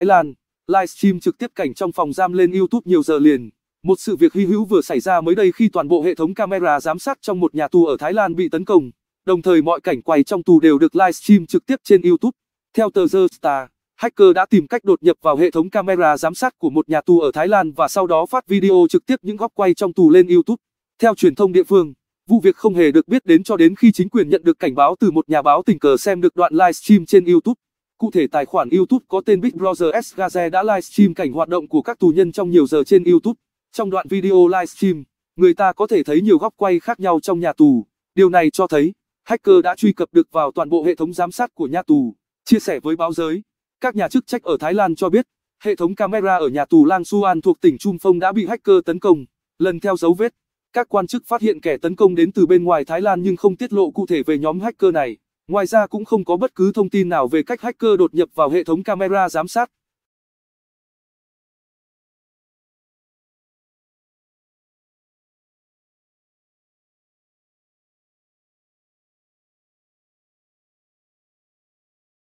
Thái Lan, livestream trực tiếp cảnh trong phòng giam lên YouTube nhiều giờ liền. Một sự việc hy hữu vừa xảy ra mới đây khi toàn bộ hệ thống camera giám sát trong một nhà tù ở Thái Lan bị tấn công. Đồng thời mọi cảnh quay trong tù đều được livestream trực tiếp trên YouTube. Theo tờ The Star, hacker đã tìm cách đột nhập vào hệ thống camera giám sát của một nhà tù ở Thái Lan và sau đó phát video trực tiếp những góc quay trong tù lên YouTube. Theo truyền thông địa phương, vụ việc không hề được biết đến cho đến khi chính quyền nhận được cảnh báo từ một nhà báo tình cờ xem được đoạn livestream trên YouTube. Cụ thể tài khoản YouTube có tên Big Brother S Gaze đã livestream cảnh hoạt động của các tù nhân trong nhiều giờ trên YouTube. Trong đoạn video livestream, người ta có thể thấy nhiều góc quay khác nhau trong nhà tù. Điều này cho thấy, hacker đã truy cập được vào toàn bộ hệ thống giám sát của nhà tù. Chia sẻ với báo giới, các nhà chức trách ở Thái Lan cho biết, hệ thống camera ở nhà tù Lang Suan thuộc tỉnh Trung Phong đã bị hacker tấn công. Lần theo dấu vết, các quan chức phát hiện kẻ tấn công đến từ bên ngoài Thái Lan nhưng không tiết lộ cụ thể về nhóm hacker này. Ngoài ra cũng không có bất cứ thông tin nào về cách hacker đột nhập vào hệ thống camera giám sát.